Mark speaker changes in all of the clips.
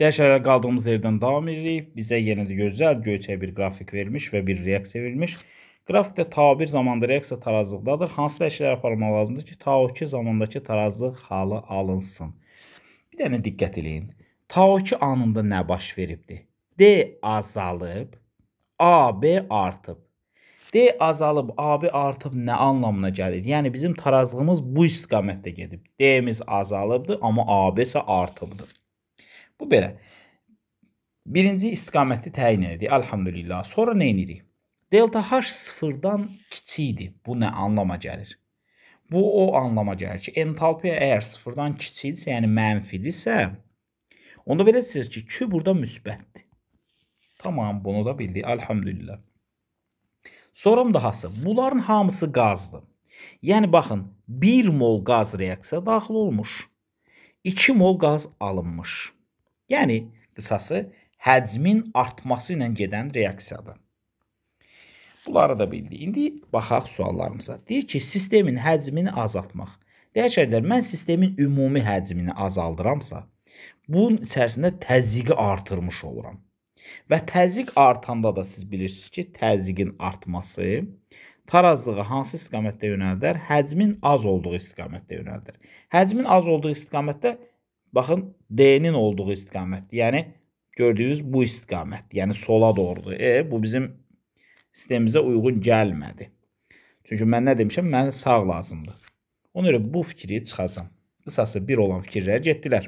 Speaker 1: Dəyişərək qaldığımız yerdən davam edirik. Bizə yenə də gözəl göyçək bir qrafik vermiş və bir reaksiya vermiş. Qrafikdə tau 1 zamanda reaksiya tarazlıqdadır. Hansı dəyişikliklər aparmaq lazımdır ki, tau 2 zamandakı tarazlıq halı alınsın. Bir dənə diqqət eləyin. Tau 2 anında nə baş veribdi? D azalıb, AB artıb. D azalıb, AB artıb nə anlamına gəlir? Yəni bizim tarazlığımız bu istiqamətdə gedib. D-miz azalıbdır, amma AB isə artıbdır. Bu belə. Birinci istiqaməti təyin edirik. Elhamdülillah. Sonra nə edirik? Delta H sıfırdan kiçikdir. Bu nə anlama gəlir? Bu o anlama gəlir ki, entalpiya əgər sıfırdan kiçikdirsə, yəni mənfilidirsə, onda belə çıxır ki, Q burada müsbətdir. Tamam, bunu da bildik. Elhamdülillah. Sonra dahası, bunların hamısı qazdır. Yəni baxın, 1 mol qaz reaksiyaya daxil olmuş. 2 mol qaz alınmış. Yəni qısası həcmin artması ilə gedən reaksiyadır. Bunları da bildik. İndi baxaq suallarımıza. Deyir ki, sistemin həcmini azaltmaq. Dəyişərlər, mən sistemin ümumi həcmini azaldıramsa, bunun içərisində təzyiqi artırmış oluram. Və təzyiq artanda da siz bilirsiniz ki, təzyiqin artması tarazlığı hansı istiqamətdə yönəldər? Həcmin az olduğu istiqamətdə yönəldir. Həcmin az olduğu istiqamətdə yönəldir Baxın D-nin olduğu istiqamətdir. Yəni gördüyünüz bu istiqamətdir. Yəni sola doğrudur. E bu bizim sistemimizə uyğun gəlmədi. Çünki mən nə demişəm? Mən sağ lazımdır. Ona görə bu fikri çıxacam. Qısası 1 olan fikirlərə getdilər.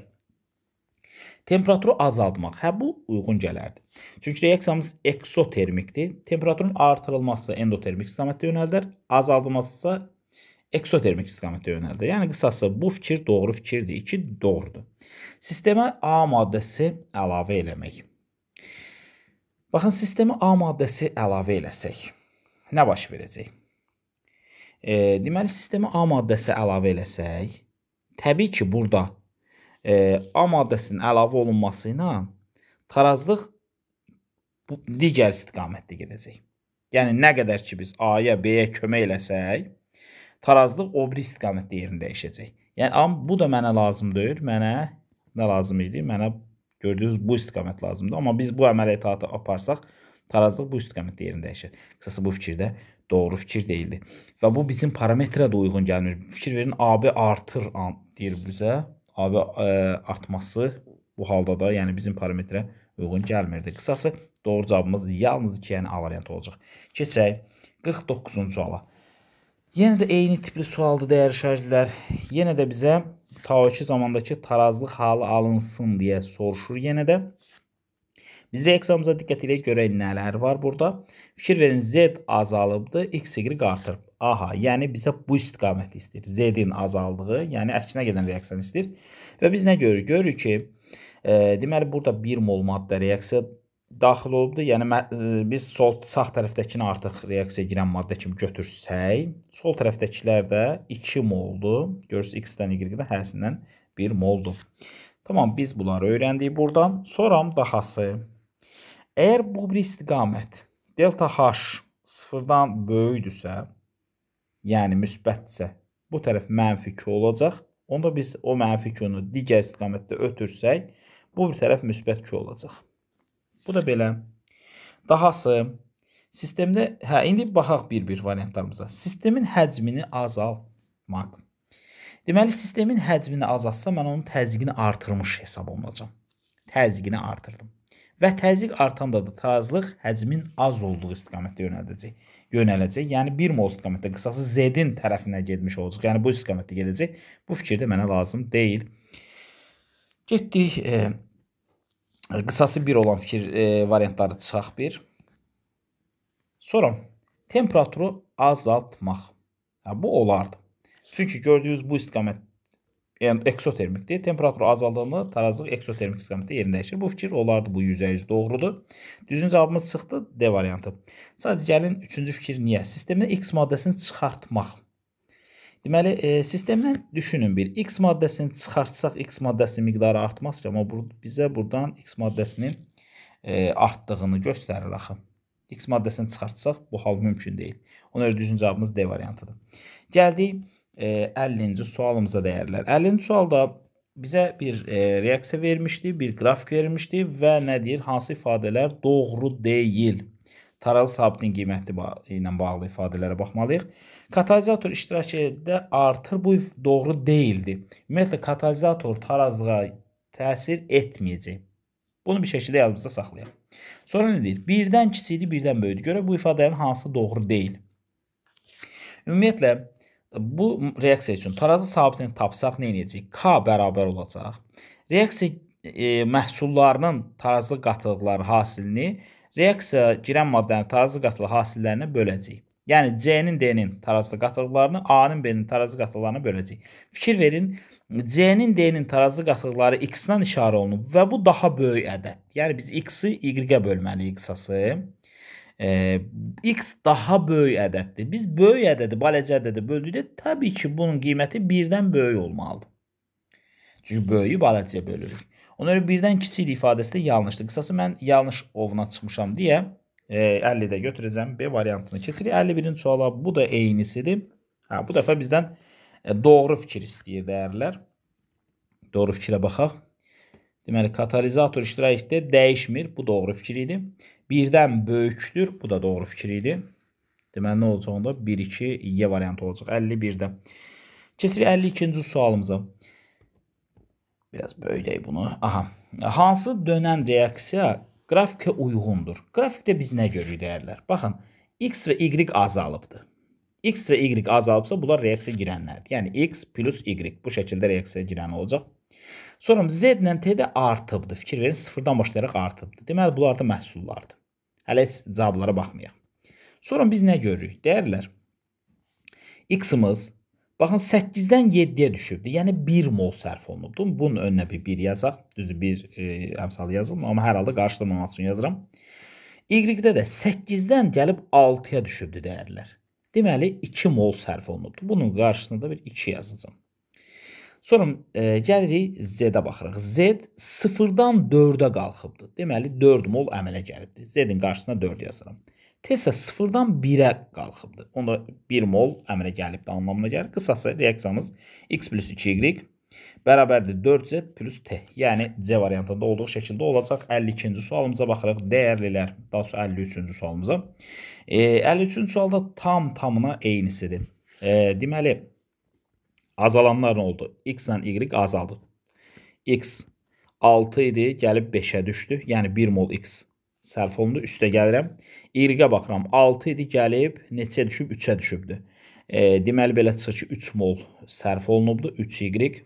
Speaker 1: Temperaturu azaltmaq. Hə bu uyğun gələrdi. Çünki reaksiyamız eksotermikdir. Temperaturun artırılması endotermik istiqamətdə yönəldər, azaldılması isə eksotermik istiqamətə yönəldi. Yəni qısası bu fikir doğru fikirdir. 2 doğrudur. Sistemə A maddəsi əlavə eləmək. Baxın, sistemə A maddəsi əlavə eləsək nə baş verəcək? E, deməli sistemə A maddəsi əlavə eləsək, təbii ki, burada e, A maddəsinin əlavə olunması ilə tarazlıq bu digər istiqamətdə gedəcək. Yəni nə qədər ki biz A-ya, B-yə kömək eləsək, tarazlıq o biri istiqamətdə yerini dəyişəcək. Yəni am bu da mənə lazım deyil. Mənə nə lazım idi? Mənə gördüyünüz bu istiqamət lazımdır. Amma biz bu əməliyyatı aparsaq tarazlıq bu istiqamətdə yerini dəyişir. Qısası bu fikirdə doğru fikir deyildi. Və bu bizim parametrə də uyğun gəlmir. Fikir verin, AB artır deyir bizə. AB ə, e, artması bu halda da, yəni bizim parametrə uyğun gəlmirdi. Qısası doğru cavabımız yalnız 2, yəni A variantı olacaq. Keçək 49-cu suala. Yenə də eyni tipli sualda dəyər işarətlər yenə də bizə ta2 zamandakı tarazlıq halı alınsın deyə soruşur yenə də. Biz reaksiyamıza diqqət edək görək nələr var burada. Fikir verin z azalıbdır, x y artırıb. Aha, yəni bizə bu istiqaməti istəyir. Z-in azaldığı, yəni əksinə gedən reaksiyanı istəyir. Və biz nə görürük? Görürük ki, e, deməli burada 1 mol maddə reaksiya daxil olubdur. Yəni e, biz sol sağ tərəfdəkini artıq reaksiyaya girən maddə kimi götürsək, sol tərəfdəkilər də 2 moldu. Görürsüz x-dən y-dən hərəsindən 1 moldu. Tamam, biz bunları öyrəndik buradan. Sonra dahası. Əgər bu bir istiqamət delta h sıfırdan böyüdürsə, yəni müsbətsə, bu tərəf mənfi q olacaq. Onda biz o mənfi q-nu digər istiqamətdə ötürsək, bu bir tərəf müsbət q olacaq. Bu da belə. Dahası sistemdə hə indi baxaq bir-bir variantlarımıza. Sistemin həcmini azaltmaq. Deməli sistemin həcmini azaltsam mən onun təzyiqini artırmış hesab olunacam. Təzyiqini artırdım. Və təzyiq artanda da tarazlıq həcmin az olduğu istiqamətdə yönələcək. Yönələcək. Yəni 1 mol istiqamətdə qısası Z-in tərəfinə getmiş olacaq. Yəni bu istiqamətdə gedəcək. Bu fikir də mənə lazım deyil. Getdik e, qısası 1 olan fikir e, variantları çıxaq bir. Sonra temperaturu azaltmaq. Hə, bu olardı. Çünki gördüyünüz bu istiqamət yəni eksotermikdir. Temperaturu azaldığında tarazlıq eksotermik istiqamətdə yerini dəyişir. Bu fikir olardı. Bu 100% doğrudur. Düzgün cavabımız çıxdı D variantı. Sadəcə gəlin 3-cü fikir niyə? Sistemdə X maddəsini çıxartmaq. Deməli, e, sistemdən düşünün bir. X maddəsini çıxartsaq, X maddəsinin miqdarı artmaz ki, amma bur bizə buradan X maddəsinin e, artdığını göstərir axı. X maddəsini çıxartsaq, bu hal mümkün deyil. Ona görə düzgün cavabımız D variantıdır. Gəldik e, 50-ci sualımıza dəyərlər. 50-ci sualda bizə bir e, reaksiya vermişdi, bir qrafik vermişdi və nə deyir? Hansı ifadələr doğru deyil? Tarazlı sabitin qiyməti ilə bağlı ifadələrə baxmalıyıq. Katalizator iştirak edə artır bu doğru deyildi. Ümumiyyətlə katalizator tarazlığa təsir etməyəcək. Bunu bir şəkildə yadımızda saxlayaq. Sonra nə deyir? Birdən kiçildi, birdən böyüdü. Görə bu ifadələrin hansı doğru deyil. Ümumiyyətlə bu reaksiya üçün tarazlı sabitini tapsaq nə edəcək? K bərabər olacaq. Reaksiya e, məhsullarının tarazlı qatılıqları hasilini reaksiya girən maddənin tarazlı qatılı hasillərinə böləcəyik. Yəni C-nin D-nin tarazlı qatılıqlarını, A-nın B-nin tarazlı qatılıqlarına böləcəyik. Fikir verin, C-nin D-nin tarazlı qatılıqları X-dən işarə olunub və bu daha böyük ədəd. Yəni biz X-i Y-ə bölməliyik X-ası. E, X daha böyük ədəddir. Biz böyük ədədi, balaca ədədi böldükdə təbii ki, bunun qiyməti 1-dən böyük olmalıdır. Çünki böyüyü balacaya bölürük. Ona görə birdən kiçikli ifadəsi də yanlışdır. Qısası mən yanlış ovuna çıxmışam deyə e, 50 də götürəcəm B variantını keçirik. 51-ci suala bu da eynisidir. Hə, bu dəfə bizdən e, doğru fikir istəyir dəyərlər. Doğru fikrə baxaq. Deməli, katalizator iştirakdə dəyişmir. Bu doğru fikir idi. Birdən böyükdür. Bu da doğru fikir idi. Deməli, nə olacaq onda? 1-2 Y variantı olacaq. 51-də. Keçirik 52-ci sualımıza. Biraz böyüdək bunu. Aha. Hansı dönən reaksiya qrafikə uyğundur? Qrafikdə biz nə görürük dəyərlər? Baxın, x və y azalıbdır. X və Y azalıbsa bunlar reaksiya girənlərdir. Yəni X plus Y bu şəkildə reaksiya girən olacaq. Sonra Z ilə T də artıbdır. Fikir verin, sıfırdan başlayaraq artıbdır. Deməli, bunlar da məhsullardır. Hələ cavablara baxmayaq. Sonra biz nə görürük? Dəyərlər. X-imiz Baxın 8-dən 7-yə düşübdü. Yəni 1 mol sərf olunubdu. Bunun önünə bir 1 yazaq. Düzdür, 1 e, əmsalı yazılmır, amma hər halda qarşılamaq üçün yazıram. Y-də də 8-dən gəlib 6-ya düşübdü dəyərlər. Deməli 2 mol sərf olunubdu. Bunun qarşısına da bir 2 yazacağam. Sonra e, gəlirik Z-ə baxırıq. Z 0-dan 4-ə qalxıbdı. Deməli 4 mol əmələ gəlibdi. Z-in qarşısına 4 yazıram. T isə sıfırdan 1-ə qalxıbdır. Onda 1 mol əmrə gəlibdir anlamına gəlir. Qısası reaksiyamız x plus 2y bərabərdir 4z plus t. Yəni C variantında olduğu şəkildə olacaq. 52-ci sualımıza baxırıq. Dəyərlilər, daha sonra 53-cü sualımıza. E, 53-cü sualda tam tamına eynisidir. E, deməli, azalanlar nə oldu? X ilə y azaldı. X 6 idi, gəlib 5-ə düşdü. Yəni 1 mol x sərf olundu, üstə gəlirəm. Y-ə baxıram, 6 idi gəlib, neçəyə düşüb? 3-ə düşübdür. E, deməli, belə çıxır ki, 3 mol sərf olunubdur, 3Y.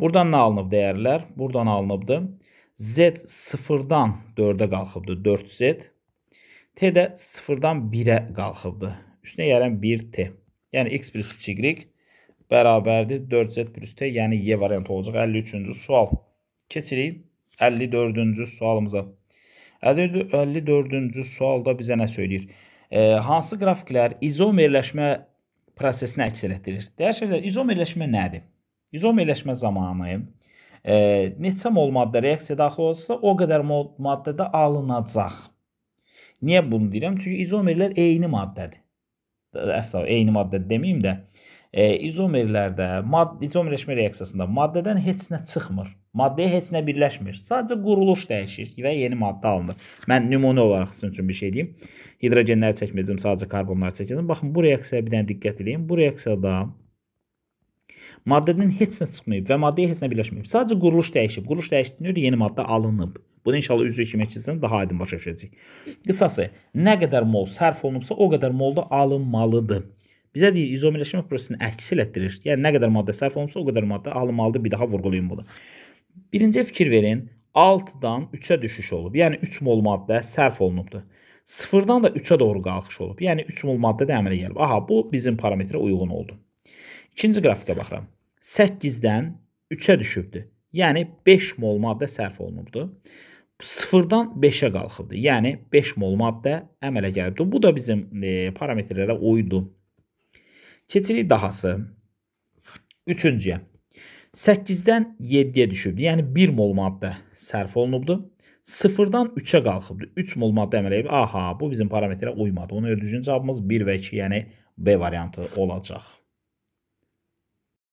Speaker 1: Buradan nə alınıb dəyərlər? Buradan alınıbdır. Z 0-dan 4-ə qalxıbdır, 4Z. T də 0-dan 1-ə qalxıbdır. Üstünə gələn 1T. Yəni, X plus 3Y bərabərdir 4Z plus T, yəni Y variantı olacaq 53-cü sual. Keçirik 54-cü sualımıza. 54-cü sualda bizə nə söyləyir? E, hansı qrafiklər izomerləşmə prosesini əks etdirir? Dəyişərlər, izomerləşmə nədir? İzomerləşmə zamanı e, neçə mol maddə reaksiya daxil olsa, o qədər mol maddədə alınacaq. Niyə bunu deyirəm? Çünki izomerlər eyni maddədir. Əsla eyni maddə deməyim də e, izomerlərdə, mad izomerləşmə reaksiyasında maddədən heç nə çıxmır. Maddəyə heç nə birləşmir. Sadəcə quruluş dəyişir və yeni maddə alınır. Mən nümunə olaraq sizin üçün bir şey deyim. Hidrogenləri çəkməyəcəm, sadəcə karbonları çəkəcəm. Baxın, bu reaksiyaya bir dənə diqqət eləyin. Bu reaksiyada maddədən heç nə çıxmayıb və maddəyə heç nə birləşməyib. Sadəcə quruluş dəyişib. Quruluş dəyişdiyinə görə yeni maddə alınıb. Bunu inşallah üzvü kimyəçisindən daha aydın başa düşəcəyik. Qısası, nə qədər mol sərf olunubsa, o qədər mol da alınmalıdır. Bizə deyir izomerləşmə prosesini əksil etdirir. Yəni nə qədər maddə sərf olunsa, o qədər maddə alınmalıdır. Bir daha vurğulayım bunu. Birinciyə fikir verin. 6-dan 3-ə düşüş olub. Yəni 3 mol maddə sərf olunubdur. 0-dan da 3-ə doğru qalxış olub. Yəni 3 mol maddə də əmələ gəlib. Aha, bu bizim parametrə uyğun oldu. İkinci qrafikə baxıram. 8-dən 3-ə düşübdür. Yəni 5 mol maddə sərf olunubdur. 0-dan 5-ə qalxıbdır. Yəni 5 mol maddə əmələ gəlibdir. Bu da bizim e, parametrlərə uydu. Keçirik dahası. Üçüncüyə. 8-dən 7-yə düşübdür. Yəni 1 mol maddə sərf olunubdur. 0-dan 3-ə qalxıbdır. 3 mol maddə əmələ edib. Aha, bu bizim parametrə uymadı. Ona görə düzgün cavabımız 1 və 2, yəni B variantı olacaq.